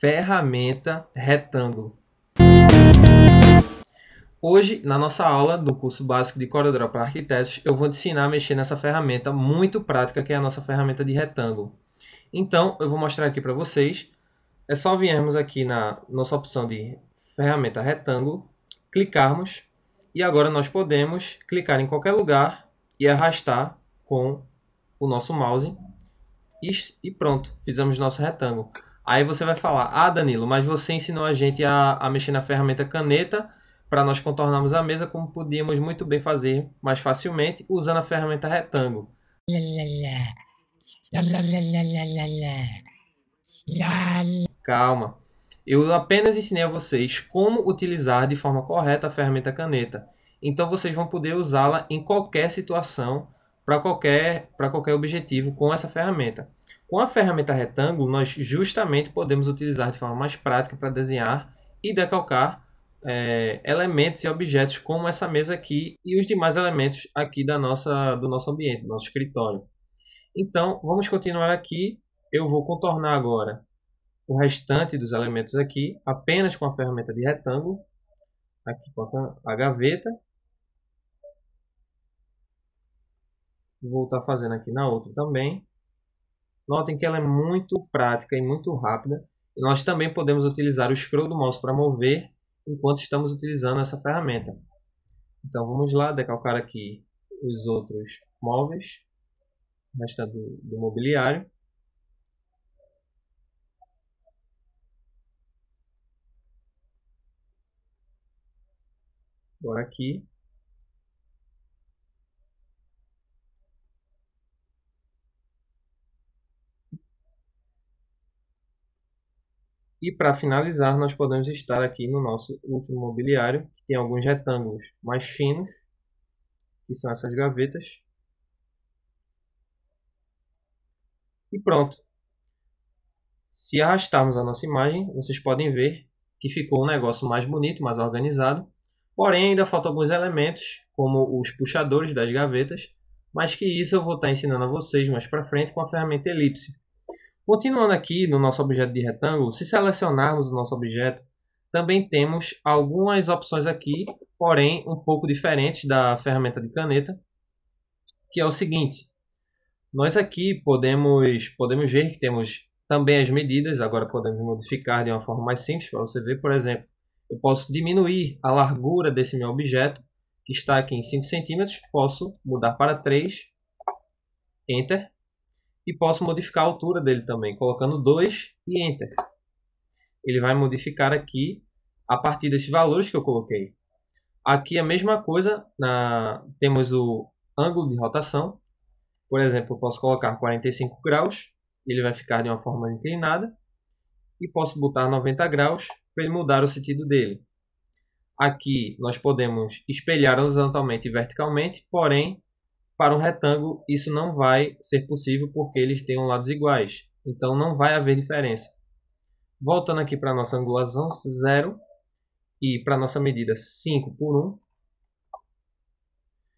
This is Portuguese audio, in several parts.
ferramenta retângulo. Hoje, na nossa aula do curso básico de CorelDRAW para arquitetos, eu vou te ensinar a mexer nessa ferramenta muito prática que é a nossa ferramenta de retângulo. Então, eu vou mostrar aqui para vocês. É só virmos aqui na nossa opção de ferramenta retângulo, clicarmos e agora nós podemos clicar em qualquer lugar e arrastar com o nosso mouse e, pronto, fizemos nosso retângulo. Aí você vai falar: Ah, Danilo, mas você ensinou a gente a, a mexer na ferramenta caneta para nós contornarmos a mesa como podíamos muito bem fazer mais facilmente usando a ferramenta retângulo. Calma. Eu apenas ensinei a vocês como utilizar de forma correta a ferramenta caneta. Então vocês vão poder usá-la em qualquer situação para qualquer, qualquer objetivo com essa ferramenta. Com a ferramenta retângulo, nós justamente podemos utilizar de forma mais prática para desenhar e decalcar é, elementos e objetos como essa mesa aqui e os demais elementos aqui da nossa, do nosso ambiente, do nosso escritório. Então, vamos continuar aqui. Eu vou contornar agora o restante dos elementos aqui, apenas com a ferramenta de retângulo, aqui com a gaveta. Vou estar fazendo aqui na outra também. Notem que ela é muito prática e muito rápida. E nós também podemos utilizar o scroll do mouse para mover enquanto estamos utilizando essa ferramenta. Então vamos lá decalcar aqui os outros móveis, resta do, do mobiliário. Agora aqui E para finalizar, nós podemos estar aqui no nosso último mobiliário, que tem alguns retângulos mais finos, que são essas gavetas. E pronto. Se arrastarmos a nossa imagem, vocês podem ver que ficou um negócio mais bonito, mais organizado. Porém, ainda faltam alguns elementos, como os puxadores das gavetas, mas que isso eu vou estar ensinando a vocês mais para frente com a ferramenta Elipse. Continuando aqui no nosso objeto de retângulo, se selecionarmos o nosso objeto, também temos algumas opções aqui, porém um pouco diferentes da ferramenta de caneta, que é o seguinte. Nós aqui podemos, podemos ver que temos também as medidas, agora podemos modificar de uma forma mais simples para você ver, por exemplo, eu posso diminuir a largura desse meu objeto, que está aqui em 5 cm, posso mudar para 3, Enter, e posso modificar a altura dele também, colocando 2 e Enter. Ele vai modificar aqui a partir desses valores que eu coloquei. Aqui a mesma coisa, na, temos o ângulo de rotação. Por exemplo, eu posso colocar 45 graus, ele vai ficar de uma forma inclinada. E posso botar 90 graus para ele mudar o sentido dele. Aqui nós podemos espelhar horizontalmente e verticalmente, porém para um retângulo, isso não vai ser possível porque eles têm lados iguais. Então, não vai haver diferença. Voltando aqui para a nossa angulação 0 e para a nossa medida 5 por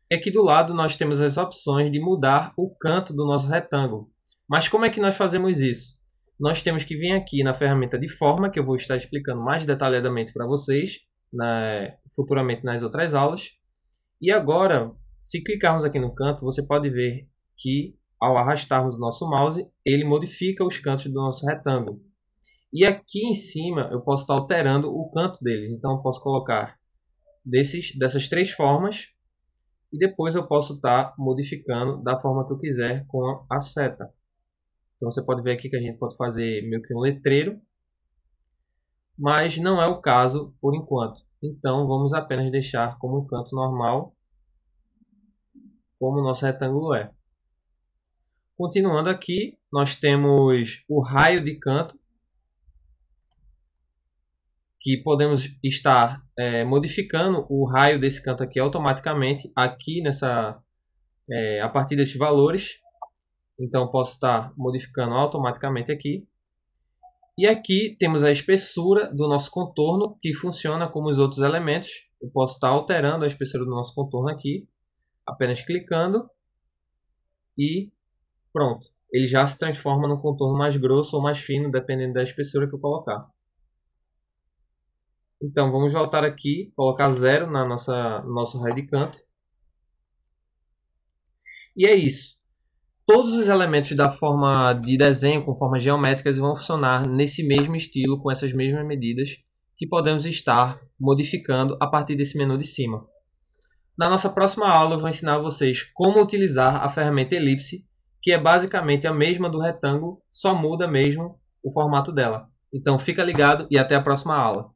1. Aqui é do lado, nós temos as opções de mudar o canto do nosso retângulo. Mas como é que nós fazemos isso? Nós temos que vir aqui na ferramenta de forma, que eu vou estar explicando mais detalhadamente para vocês, na, futuramente nas outras aulas. E agora se clicarmos aqui no canto, você pode ver que ao arrastarmos o nosso mouse, ele modifica os cantos do nosso retângulo. E aqui em cima eu posso estar alterando o canto deles. Então eu posso colocar desses, dessas três formas. E depois eu posso estar modificando da forma que eu quiser com a seta. Então você pode ver aqui que a gente pode fazer meio que um letreiro. Mas não é o caso por enquanto. Então vamos apenas deixar como um canto normal como o nosso retângulo é. Continuando aqui, nós temos o raio de canto, que podemos estar é, modificando o raio desse canto aqui automaticamente, aqui nessa, é, a partir desses valores. Então, posso estar modificando automaticamente aqui. E aqui temos a espessura do nosso contorno, que funciona como os outros elementos. Eu posso estar alterando a espessura do nosso contorno aqui apenas clicando e pronto. Ele já se transforma num contorno mais grosso ou mais fino, dependendo da espessura que eu colocar. Então vamos voltar aqui, colocar zero na nossa nosso raio de canto. E é isso. Todos os elementos da forma de desenho com formas geométricas vão funcionar nesse mesmo estilo, com essas mesmas medidas, que podemos estar modificando a partir desse menu de cima. Na nossa próxima aula, eu vou ensinar a vocês como utilizar a ferramenta elipse, que é basicamente a mesma do retângulo, só muda mesmo o formato dela. Então fica ligado e até a próxima aula.